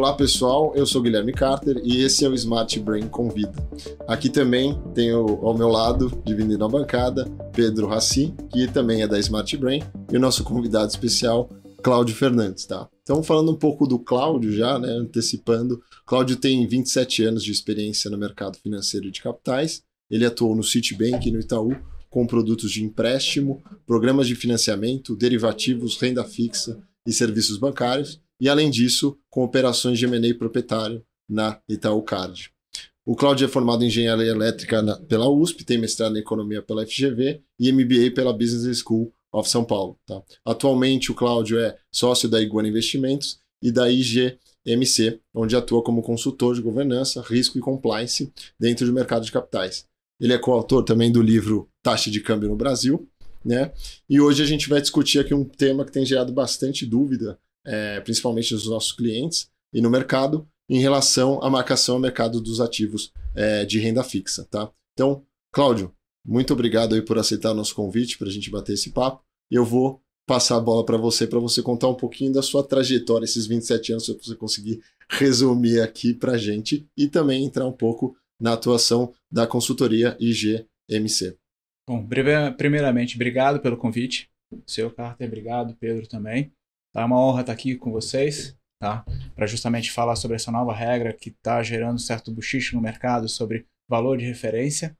Olá pessoal, eu sou Guilherme Carter e esse é o Smart Brain Convida. Aqui também tenho ao meu lado, dividindo a bancada, Pedro Rassi, que também é da Smart Brain, e o nosso convidado especial, Cláudio Fernandes, tá? Então, falando um pouco do Cláudio já, né, antecipando, Cláudio tem 27 anos de experiência no mercado financeiro de capitais, ele atuou no Citibank e no Itaú com produtos de empréstimo, programas de financiamento, derivativos, renda fixa e serviços bancários, e, além disso, com operações de M&A proprietário na Itaú Card. O Cláudio é formado em Engenharia Elétrica na, pela USP, tem mestrado em Economia pela FGV e MBA pela Business School of São Paulo. Tá? Atualmente, o Cláudio é sócio da Iguana Investimentos e da IGMC, onde atua como consultor de governança, risco e compliance dentro do mercado de capitais. Ele é coautor também do livro Taxa de Câmbio no Brasil, né? E hoje a gente vai discutir aqui um tema que tem gerado bastante dúvida é, principalmente dos nossos clientes e no mercado, em relação à marcação ao mercado dos ativos é, de renda fixa. Tá? Então, Cláudio, muito obrigado aí por aceitar nosso convite para a gente bater esse papo. Eu vou passar a bola para você, para você contar um pouquinho da sua trajetória, esses 27 anos, se você conseguir resumir aqui para a gente e também entrar um pouco na atuação da consultoria IGMC. Bom, primeiramente, obrigado pelo convite. Seu Carter, obrigado, Pedro também. Tá é uma honra estar tá aqui com vocês, tá? Para justamente falar sobre essa nova regra que está gerando certo buchicho no mercado sobre valor de referência,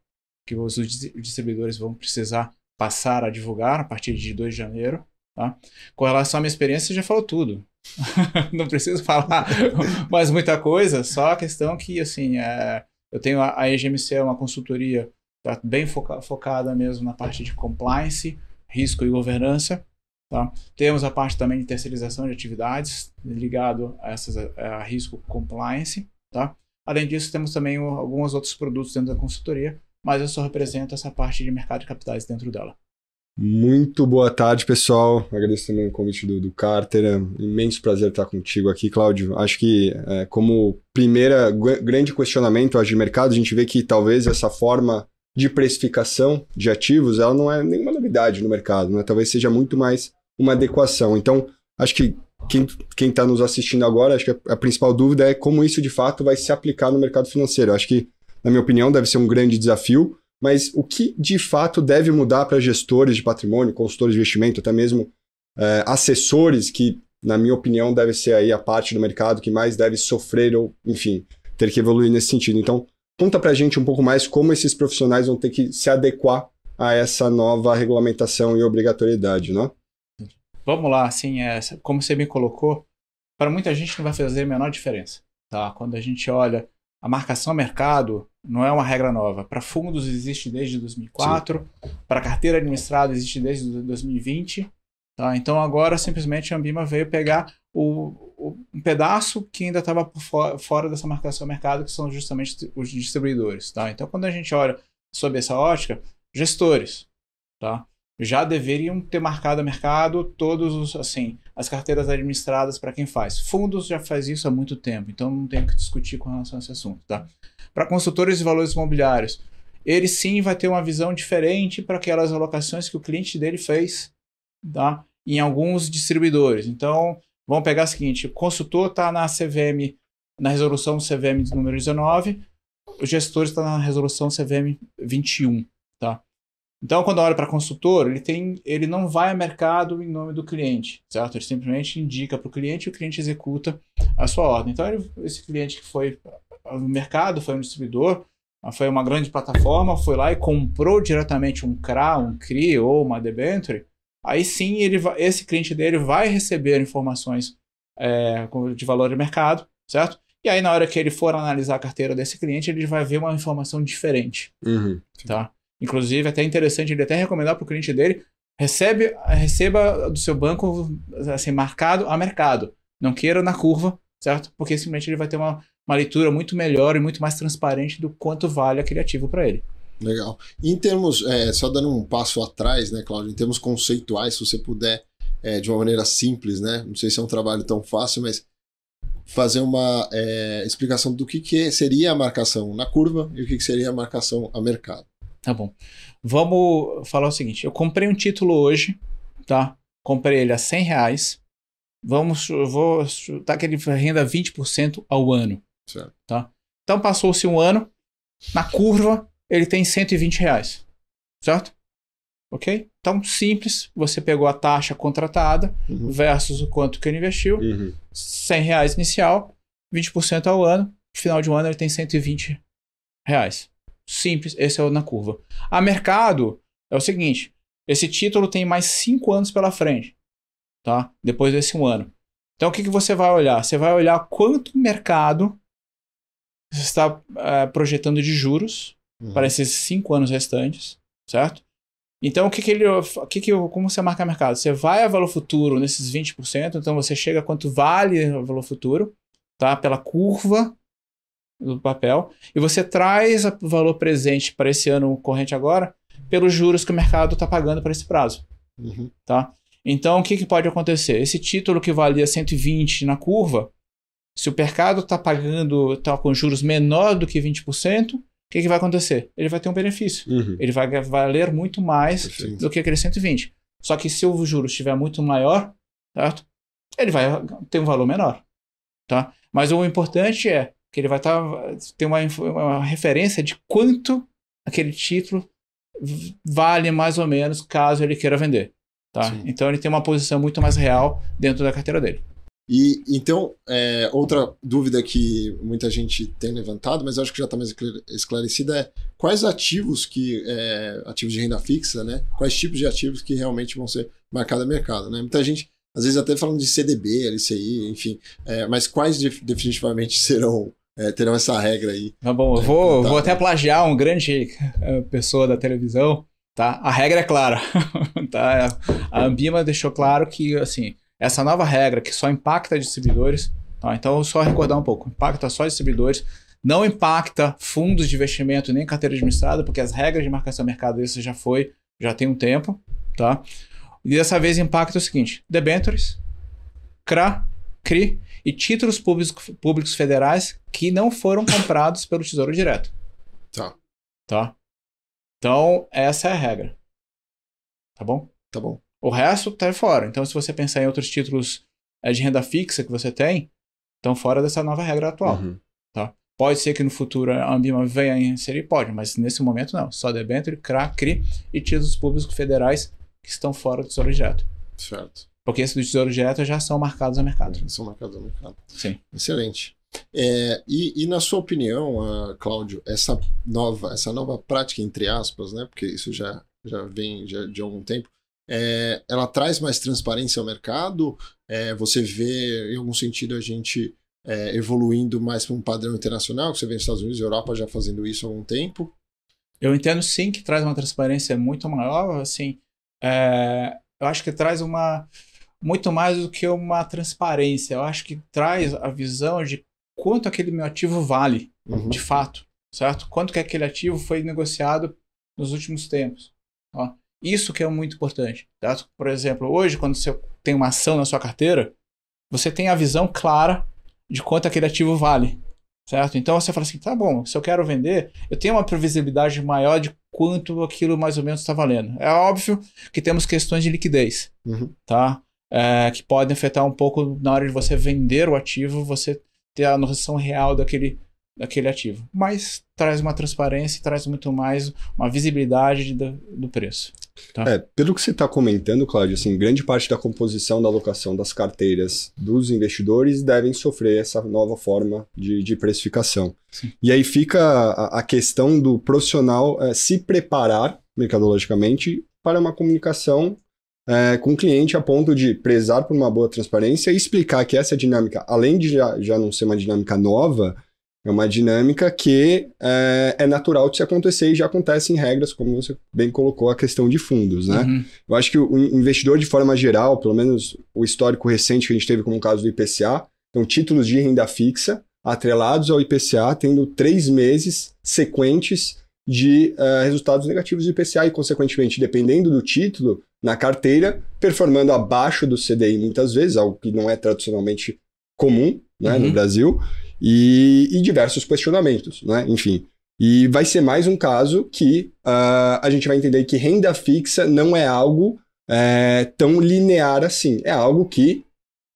que os distribuidores vão precisar passar a divulgar a partir de 2 de janeiro, tá? Com relação à minha experiência, já falou tudo. Não preciso falar mais muita coisa, só a questão que, assim, é, eu tenho a, EGMC, é uma consultoria tá bem foca, focada mesmo na parte de compliance, risco e governança, Tá? Temos a parte também de terceirização de atividades ligado a, essas, a risco compliance. Tá? Além disso, temos também alguns outros produtos dentro da consultoria, mas eu só represento essa parte de mercado de capitais dentro dela. Muito boa tarde, pessoal. Agradeço também o convite do, do Carter. É um imenso prazer estar contigo aqui, Cláudio. Acho que, é, como primeira grande questionamento de mercado, a gente vê que talvez essa forma de precificação de ativos ela não é nenhuma novidade no mercado. Né? Talvez seja muito mais uma adequação. Então, acho que quem está nos assistindo agora, acho que a, a, principal dúvida é como isso de fato vai se aplicar no mercado financeiro. Acho que, na minha opinião, deve ser um grande desafio, mas o que de fato deve mudar para gestores de patrimônio, consultores de investimento, até mesmo é, assessores, que, na minha opinião, deve ser aí a parte do mercado que mais deve sofrer ou, enfim, ter que evoluir nesse sentido. Então, conta para a gente um pouco mais como esses profissionais vão ter que se adequar a essa nova regulamentação e obrigatoriedade, não? Né? vamos lá, assim, é, como você me colocou, para muita gente não vai fazer a menor diferença, tá? Quando a gente olha a marcação mercado não é uma regra nova. Para fundos existe desde 2004, para carteira administrada existe desde 2020. Tá? Então agora simplesmente a Ambima veio pegar o, o um pedaço que ainda estava fora dessa marcação mercado, que são justamente os distribuidores. Tá? Então quando a gente olha sob essa ótica, gestores. Tá? já deveriam ter marcado a mercado todos os assim as carteiras administradas para quem faz. Fundos já faz isso há muito tempo, então não tenho que discutir com relação a esse assunto, tá? Para consultores de valores imobiliários, ele sim vai ter uma visão diferente para aquelas alocações que o cliente dele fez, tá? Em alguns distribuidores. Então, vamos pegar o seguinte, o consultor está na CVM, na resolução CVM número 19, o gestor está na resolução CVM 21, tá? Então, quando olha para consultor, ele, tem, ele não vai a mercado em nome do cliente, certo? Ele simplesmente indica para o cliente e o cliente executa a sua ordem. Então, ele, esse cliente que foi no mercado, foi um distribuidor, foi uma grande plataforma, foi lá e comprou diretamente um CRA, um CRI ou uma debenture, aí sim ele vai, esse cliente dele vai receber informações é, de valor de mercado, certo? E aí, na hora que ele for analisar a carteira desse cliente, ele vai ver uma informação diferente, uhum. tá? Inclusive, é até interessante ele até recomendar para o cliente dele, recebe, receba do seu banco assim, marcado a mercado. Não queira na curva, certo? Porque simplesmente ele vai ter uma, uma leitura muito melhor e muito mais transparente do quanto vale aquele ativo para ele. Legal. Em termos, é, só dando um passo atrás, né, Claudio? Em termos conceituais, se você puder, é, de uma maneira simples, né? Não sei se é um trabalho tão fácil, mas fazer uma é, explicação do que, que seria a marcação na curva e o que, que seria a marcação a mercado. Tá bom. Vamos falar o seguinte: eu comprei um título hoje, tá? Comprei ele a 100 reais. Vamos, eu vou chutar que ele renda 20% ao ano. Certo. Tá? Então passou-se um ano, na curva ele tem 120 reais. Certo? Ok? Então, simples, você pegou a taxa contratada uhum. versus o quanto que ele investiu, uhum. 100 reais inicial, 20% ao ano, final de um ano ele tem 120 reais. Simples, esse é o na curva. A mercado é o seguinte: esse título tem mais cinco anos pela frente, tá? Depois desse um ano. Então o que, que você vai olhar? Você vai olhar quanto mercado você está é, projetando de juros uhum. para esses cinco anos restantes, certo? Então, o que, que ele. O que que, como você marca mercado? Você vai a valor futuro nesses 20%, então você chega a quanto vale o valor futuro, tá? Pela curva do papel e você traz o valor presente para esse ano corrente agora pelos juros que o mercado está pagando para esse prazo. Uhum. Tá? Então, o que, que pode acontecer? Esse título que valia 120 na curva, se o mercado está pagando, está com juros menor do que 20%, o que, que vai acontecer? Ele vai ter um benefício. Uhum. Ele vai valer muito mais Perfeito. do que aquele 120. Só que se o juro estiver muito maior, certo? ele vai ter um valor menor. Tá? Mas o importante é que ele vai tá, ter uma, uma referência de quanto aquele título vale mais ou menos caso ele queira vender. Tá? Então ele tem uma posição muito mais real dentro da carteira dele. E então, é, outra dúvida que muita gente tem levantado, mas acho que já está mais esclarecida, é quais ativos que. É, ativos de renda fixa, né? Quais tipos de ativos que realmente vão ser marcados a mercado. Né? Muita gente, às vezes até falando de CDB, LCI, enfim, é, mas quais definitivamente serão é, terão essa regra aí. Tá bom, eu é, vou, então tá. vou até plagiar um grande é, pessoa da televisão, tá? A regra é clara, tá? A Ambima deixou claro que, assim, essa nova regra que só impacta distribuidores, tá? então só recordar um pouco, impacta só distribuidores, não impacta fundos de investimento nem carteira administrada, porque as regras de marcação de mercado, isso já foi, já tem um tempo, tá? E dessa vez impacta o seguinte, debentures, CRA, CRI e títulos públicos, públicos federais que não foram comprados pelo Tesouro Direto. Tá. Tá? Então, essa é a regra. Tá bom? Tá bom. O resto tá fora. Então, se você pensar em outros títulos eh, de renda fixa que você tem, estão fora dessa nova regra atual. Uhum. Tá? Pode ser que no futuro a Ambima venha a inserir, pode, mas nesse momento não. Só debênture, CRA, CRI e títulos públicos federais que estão fora do Tesouro Direto. Certo. Porque esses do Tesouro Direto já são marcados no mercado. Já são marcados no mercado. Sim. Excelente. É, e, e, na sua opinião, uh, Cláudio, essa nova, essa nova prática, entre aspas, né, porque isso já, já vem já de algum tempo, é, ela traz mais transparência ao mercado? É, você vê, em algum sentido, a gente é, evoluindo mais para um padrão internacional, que você vê nos Estados Unidos e Europa já fazendo isso há algum tempo? Eu entendo sim que traz uma transparência muito maior, assim, é, eu acho que traz uma muito mais do que uma transparência. Eu acho que traz a visão de quanto aquele meu ativo vale, uhum. de fato, certo? Quanto que aquele ativo foi negociado nos últimos tempos. Ó, isso que é muito importante. Certo? Por exemplo, hoje, quando você tem uma ação na sua carteira, você tem a visão clara de quanto aquele ativo vale. Certo? Então você fala assim: tá bom, se eu quero vender, eu tenho uma previsibilidade maior de quanto aquilo mais ou menos está valendo. É óbvio que temos questões de liquidez. Uhum. Tá? é, que podem afetar um pouco na hora de você vender o ativo, você ter a noção real daquele, daquele ativo. Mas traz uma transparência, e traz muito mais uma visibilidade do, do preço. Tá? É, pelo que você está comentando, Cláudio, assim, grande parte da composição da alocação das carteiras dos investidores devem sofrer essa nova forma de, de precificação. Sim. E aí fica a, a questão do profissional é, se preparar mercadologicamente para uma comunicação é, com o cliente a ponto de prezar por uma boa transparência e explicar que essa dinâmica, além de já, já não ser uma dinâmica nova, é uma dinâmica que é, é, natural de se acontecer e já acontece em regras, como você bem colocou a questão de fundos, né? Uhum. Eu acho que o investidor, de forma geral, pelo menos o histórico recente que a gente teve como o caso do IPCA, são então títulos de renda fixa atrelados ao IPCA, tendo três meses sequentes de uh, resultados negativos do IPCA e, consequentemente, dependendo do título, na carteira, performando abaixo do CDI muitas vezes, algo que não é tradicionalmente comum né, uhum. no Brasil, e, e, diversos questionamentos, né? enfim. E vai ser mais um caso que uh, a gente vai entender que renda fixa não é algo é, tão linear assim, é algo que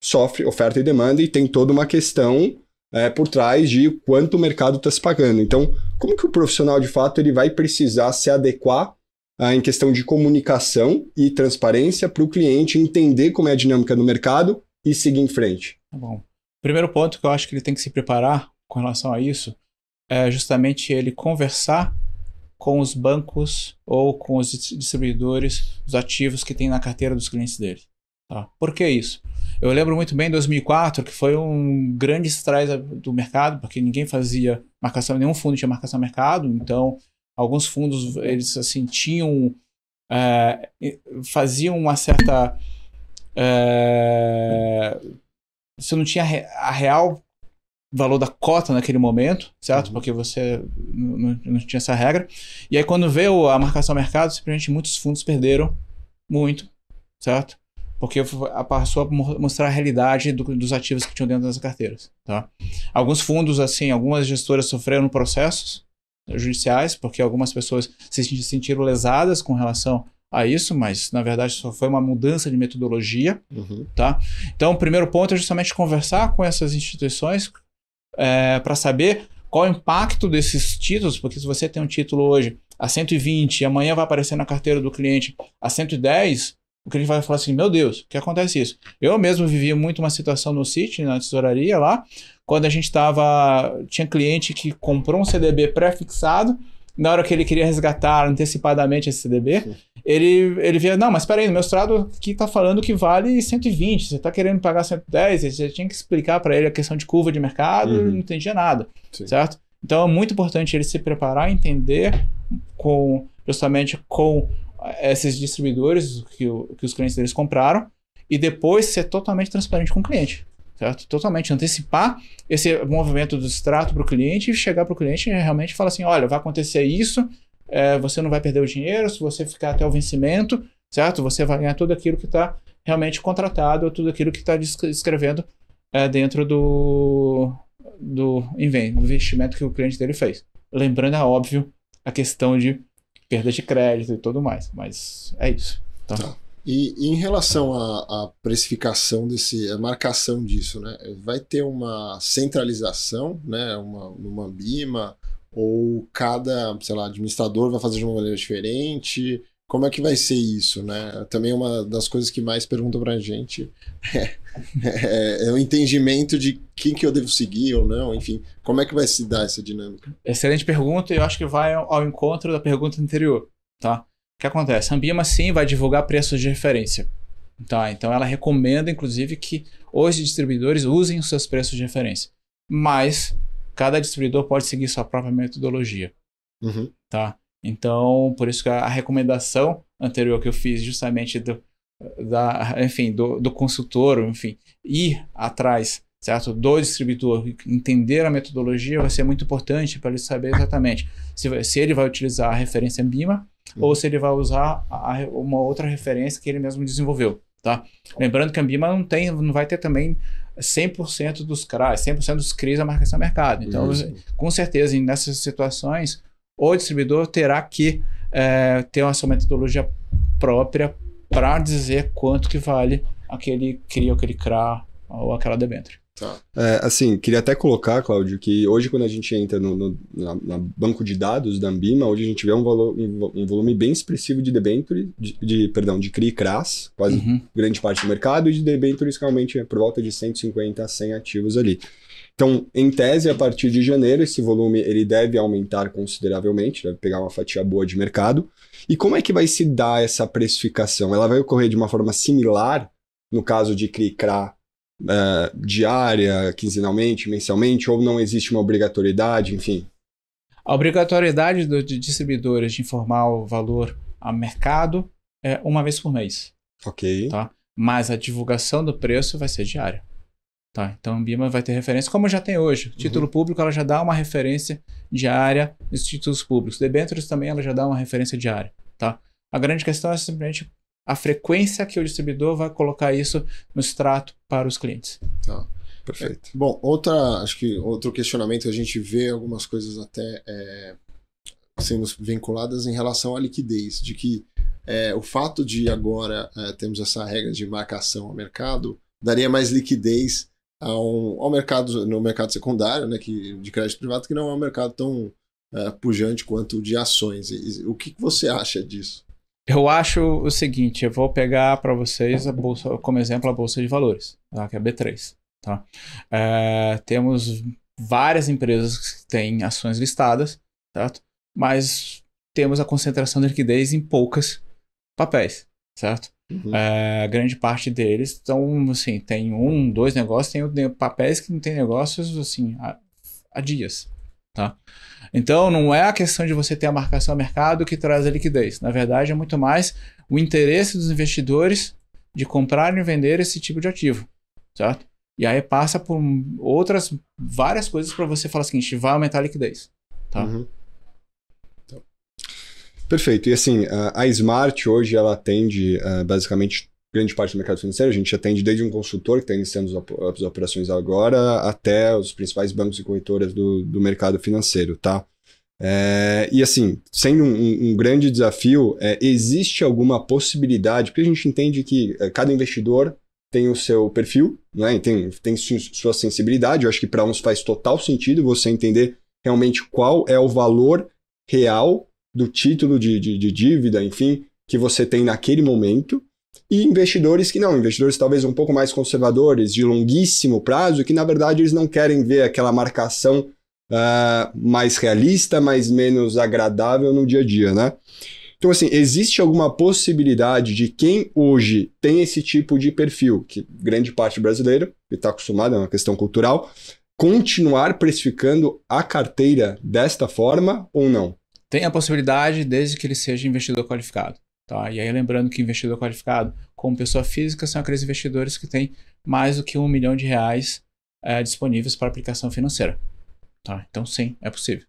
sofre oferta e demanda e tem toda uma questão é, por trás de quanto o mercado está se pagando. Então, como que o profissional de fato ele vai precisar se adequar ah, em questão de comunicação e transparência para o cliente entender como é a dinâmica do mercado e seguir em frente? Tá bom. Primeiro ponto que eu acho que ele tem que se preparar com relação a isso é justamente ele conversar com os bancos ou com os distribuidores dos ativos que tem na carteira dos clientes dele. Tá? Por que isso? Eu lembro muito bem 2004, que foi um grande estresse do mercado, porque ninguém fazia marcação, nenhum fundo tinha marcação mercado, então Alguns fundos, eles assim, tinham. Eh, faziam uma certa. Eh, você não tinha a real valor da cota naquele momento, certo? Uhum. Porque você não, não, tinha essa regra. E aí, quando veio a marcação ao mercado, simplesmente muitos fundos perderam muito, certo? Porque passou a mostrar a realidade do, dos ativos que tinham dentro das carteiras, tá? Alguns fundos, assim, algumas gestoras sofreram processos, judiciais, porque algumas pessoas se sentiram lesadas com relação a isso, mas na verdade só foi uma mudança de metodologia, uhum. tá? Então, o primeiro ponto é justamente conversar com essas instituições é, para saber qual o impacto desses títulos, porque se você tem um título hoje a 120 e amanhã vai aparecer na carteira do cliente a 110, o cliente vai falar assim: meu Deus, o que acontece isso? Eu mesmo vivi muito uma situação no City, na tesouraria lá, quando a gente estava. Tinha cliente que comprou um CDB pré-fixado, na hora que ele queria resgatar antecipadamente esse CDB, ele, ele via: não, mas espera aí, no meu estrado aqui está falando que vale 120, você está querendo pagar 110, você tinha que explicar para ele a questão de curva de mercado, uhum. ele não entendia nada, Sim. certo? Então é muito importante ele se preparar, entender com justamente com eh, esses distribuidores que, que os clientes deles compraram e depois ser totalmente transparente com o cliente certo? Totalmente antecipar esse movimento do extrato para o cliente e chegar para o cliente e realmente falar assim, olha, vai acontecer isso, é, você não vai perder o dinheiro, se você ficar até o vencimento, certo? Você vai ganhar tudo aquilo que está realmente contratado, tudo aquilo que está descrevendo é, dentro do, do investimento que o cliente dele fez. Lembrando, é óbvio, a questão de perda de crédito e tudo mais, mas é isso. Então, tá. E, em relação à, à, precificação desse, à marcação disso, né? Vai ter uma centralização, né? Uma, uma BIMA, ou cada, sei lá, administrador vai fazer de uma maneira diferente? Como é que vai ser isso, né? Também uma das coisas que mais perguntam a gente é, é, é, o entendimento de quem que eu devo seguir ou não, enfim. Como é que vai se dar essa dinâmica? Excelente pergunta e eu acho que vai ao encontro da pergunta anterior, tá? O que acontece? A Ambima sim vai divulgar preços de referência. Tá? Então ela recomenda, inclusive, que os distribuidores usem os seus preços de referência. Mas cada distribuidor pode seguir sua própria metodologia. Uhum. Tá? Então, por isso que a recomendação anterior que eu fiz justamente do, da, enfim, do, do consultor, enfim, ir atrás certo? Do distribuidor entender a metodologia vai ser muito importante para ele saber exatamente se, se ele vai utilizar a referência BIMA ou se ele vai usar a, a, uma outra referência que ele mesmo desenvolveu, tá? Lembrando que a Bima não tem, não vai ter também 100% dos CRAs, 100% dos CRIs a marcação mercado. Então, uhum. com certeza, nessas situações, o distribuidor terá que é, ter uma sua metodologia própria para dizer quanto que vale aquele CRI, aquele CRA ou aquela debênture. Tá. É, assim, queria até colocar, Cláudio, que hoje quando a gente entra no, no na, na banco de dados da Ambima, hoje a gente vê um, valor, um, um volume bem expressivo de debenture, de, de, perdão, de CRI e CRAS, quase uhum. grande parte do mercado, e de debentures que realmente é por volta de 150 a 100 ativos ali. Então, em tese, a partir de janeiro, esse volume ele deve aumentar consideravelmente, deve pegar uma fatia boa de mercado. E como é que vai se dar essa precificação? Ela vai ocorrer de uma forma similar no caso de CRI, CRA é, diária, quinzenalmente, mensalmente, ou não existe uma obrigatoriedade, enfim? A obrigatoriedade de distribuidores de informar o valor a mercado é uma vez por mês. Ok. Tá? Mas a divulgação do preço vai ser diária. Tá, então a Bima vai ter referência, como já tem hoje. Uhum. Título uhum. público, ela já dá uma referência diária nos títulos públicos. Debêntures também, ela já dá uma referência diária. Tá? A grande questão é simplesmente a frequência que o distribuidor vai colocar isso no extrato para os clientes. Tá. Perfeito. É, bom, outra, acho que outro questionamento a gente vê algumas coisas até é, sendo vinculadas em relação à liquidez, de que é, o fato de agora é, temos essa regra de marcação ao mercado daria mais liquidez ao, ao mercado no mercado secundário, né, que de crédito privado que não é um mercado tão é, pujante quanto o de ações. E, o que, que você acha disso? Eu acho o seguinte, eu vou pegar para vocês a bolsa, como exemplo a bolsa de valores, tá? que é a B3. Tá? É, temos várias empresas que têm ações listadas, certo? mas temos a concentração de liquidez em poucas papéis, certo? Uhum. É, grande parte deles estão, assim, tem um, dois negócios, tem, papéis que não tem negócios, assim, há, há dias, Tá? Então, não é a questão de você ter a marcação a mercado que traz a liquidez. Na verdade, é muito mais o interesse dos investidores de comprar e vender esse tipo de ativo, certo? E aí passa por outras várias coisas para você falar assim, a gente vai aumentar a liquidez, tá? Uhum. Então. Perfeito. E assim, a Smart hoje ela atende eh, basicamente grande parte do mercado financeiro. A gente atende desde um consultor que está iniciando as operações agora até os principais bancos e corretoras do, do mercado financeiro, tá? É, e assim, sendo um, um grande desafio, é, existe alguma possibilidade, porque a gente entende que é, cada investidor tem o seu perfil, né? tem, tem sua sensibilidade. Eu acho que para uns faz total sentido você entender realmente qual é o valor real do título de, de, de dívida, enfim, que você tem naquele momento e investidores que não, investidores talvez um pouco mais conservadores, de longuíssimo prazo, que na verdade eles não querem ver aquela marcação uh, mais realista, mais menos agradável no dia a dia, né? Então, assim, existe alguma possibilidade de quem hoje tem esse tipo de perfil, que grande parte brasileiro, que está acostumado, é uma questão cultural, continuar precificando a carteira desta forma ou não? Tem a possibilidade, desde que ele seja investidor qualificado. Tá? E aí, lembrando que investidor qualificado, como pessoa física, são aqueles investidores que têm mais do que um milhão de reais é, disponíveis para aplicação financeira. Tá? Então, sim, é possível.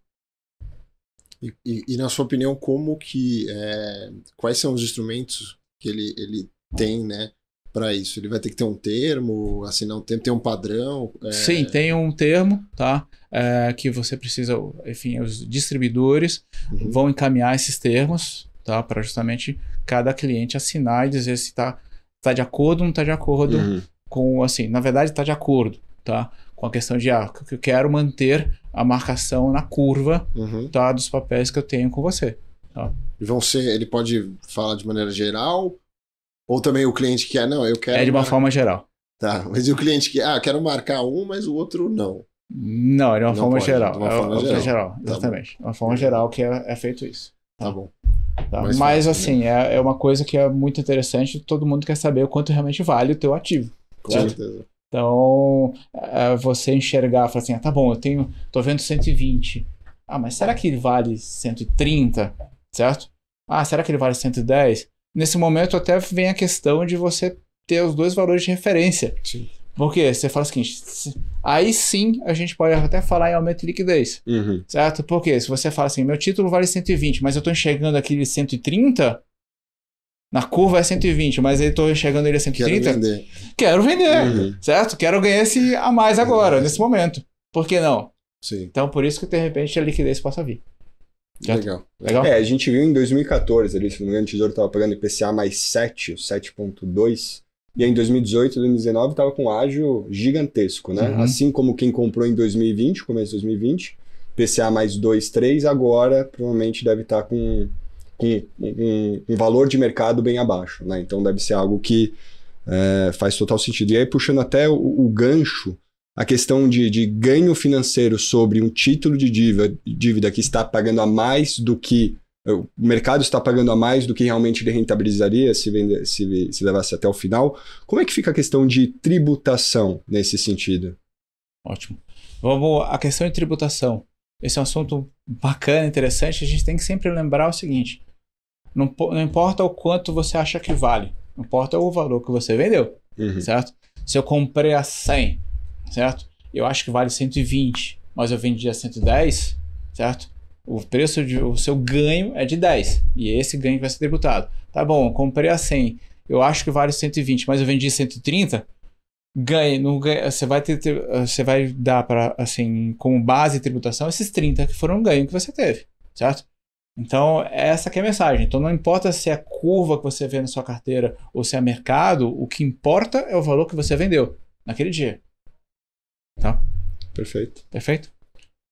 E, e, e na sua opinião, como que. É, quais são os instrumentos que ele, ele tem, né? Para isso, ele vai ter que ter um termo, assinar um termo, tem um padrão? É... Sim, tem um termo, tá? É, que você precisa, enfim, os distribuidores uhum. vão encaminhar esses termos, tá? Para justamente cada cliente assinar e dizer se está tá de acordo ou não está de acordo uhum. com, assim, na verdade está de acordo, tá? Com a questão de, ah, eu quero manter a marcação na curva, uhum. tá? Dos papéis que eu tenho com você, tá? Vão ser, ele pode falar de maneira geral ou também o cliente quer, não, eu quero... É de uma mar... forma geral. Tá, mas e o cliente que, ah, quero marcar um, mas o outro não. Não, é de uma não forma pode, geral. De é uma forma é, geral. geral. Tá exatamente. É uma forma geral que é, é feito isso. Tá bom. Tá? Mas, Mas assim, né? é, é uma coisa que é muito interessante, todo mundo quer saber o quanto realmente vale o teu ativo. Com certo? certeza. Então, é, é você enxergar, falar assim, ah, tá bom, eu tenho, tô vendo 120. Ah, mas será que ele vale 130? Certo? Ah, será que ele vale 110? Nesse momento até vem a questão de você ter os dois valores de referência. Sim. Porque você fala o seguinte: aí sim a gente pode até falar em aumento de liquidez. Uhum. Certo? Porque se você fala assim, meu título vale 120, mas eu estou enxergando aquele 130, na curva é 120, mas eu estou enxergando ele a 130. Quero vender. Quero vender. Uhum. Certo? Quero ganhar esse a mais agora, uhum. nesse momento. Por que não? Sim. Então, por isso que de repente a liquidez possa vir. Legal. Legal. É, a gente viu em 2014 ali, se não me engano, o Tesouro estava pagando IPCA mais 7, 7.2. E em 2018, 2019, estava com um ágio gigantesco, né? Uhum. Assim como quem comprou em 2020, começo de 2020, PCA mais 2, 3, agora provavelmente deve estar tá com, com um, um, valor de mercado bem abaixo, né? Então deve ser algo que é, faz total sentido. E aí, puxando até o, o gancho, a questão de, de, ganho financeiro sobre um título de dívida, dívida que está pagando a mais do que é, o mercado está pagando a mais do que realmente ele rentabilizaria se, vender, se, se levasse até o final. Como é que fica a questão de tributação nesse sentido? Ótimo. Vamos à questão de tributação. Esse é um assunto bacana, interessante. A gente tem que sempre lembrar o seguinte: não, não importa o quanto você acha que vale, não importa o valor que você vendeu, uhum. certo? Se eu comprei a 100, certo? Eu acho que vale 120, mas eu vendi a 110, certo? o preço de, o seu ganho é de 10 e esse ganho vai ser tributado. Tá bom, eu comprei a 100, eu acho que vale 120, mas eu vendi 130, ganhe, não ganha, você vai ter, você vai dar para assim, como base de tributação esses 30 que foram o ganho que você teve, certo? Então, essa é a mensagem. Então, não importa se é a curva que você vê na sua carteira ou se é mercado, o que importa é o valor que você vendeu naquele dia. Tá? Perfeito. Perfeito?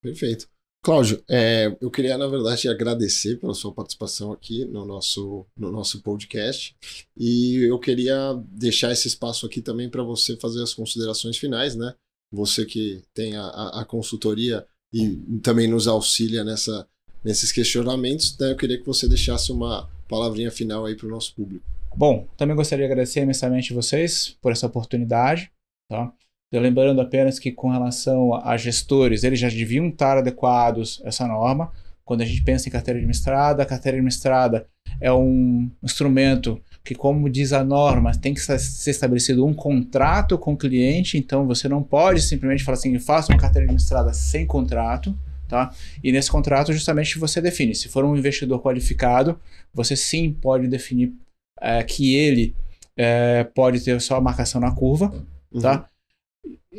Perfeito. Cláudio, é, eu queria, na verdade, agradecer pela sua participação aqui no nosso, no nosso podcast. E eu queria deixar esse espaço aqui também para você fazer as considerações finais, né? Você que tem a, a consultoria e também nos auxilia nessa, nesses questionamentos, né? Eu queria que você deixasse uma palavrinha final aí para o nosso público. Bom, também gostaria de agradecer imensamente vocês por essa oportunidade. Tá? Lembrando apenas que, com relação a gestores, eles já deviam estar adequados a essa norma. Quando a gente pensa em carteira administrada, a carteira administrada é um instrumento que, como diz a norma, tem que ser estabelecido um contrato com o cliente, então você não pode simplesmente falar assim, faça uma carteira administrada sem contrato. Tá? E nesse contrato, justamente, você define. Se for um investidor qualificado, você sim pode definir é, que ele é, pode ter só a marcação na curva, tá? uhum. tá?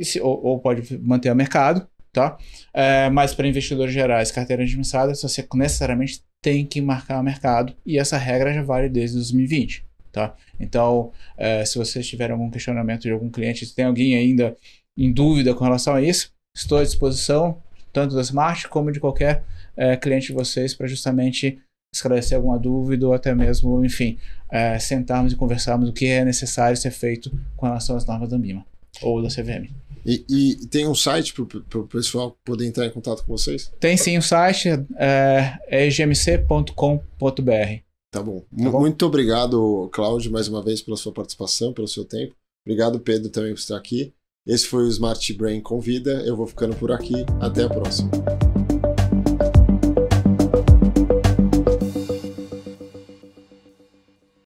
se, ou, ou, pode manter o mercado, tá? É, mas para investidores gerais, carteira administrada, você necessariamente tem que marcar o mercado e essa regra já vale desde 2020, tá? Então, é, se vocês tiverem algum questionamento de algum cliente, se tem alguém ainda em dúvida com relação a isso, estou à disposição, tanto da Smart como de qualquer é, cliente de vocês, para justamente esclarecer alguma dúvida ou até mesmo, enfim, é, sentarmos e conversarmos o que é necessário ser feito com relação às normas da MIMA ou da CVM. E, e tem um site para o pessoal poder entrar em contato com vocês? Tem sim, o um site é, é gmc.com.br. Tá bom. Tá bom? Muito obrigado, Cláudio, mais uma vez pela sua participação, pelo seu tempo. Obrigado, Pedro, também por estar aqui. Esse foi o Smart Brain Convida. Eu vou ficando por aqui. Até a próxima.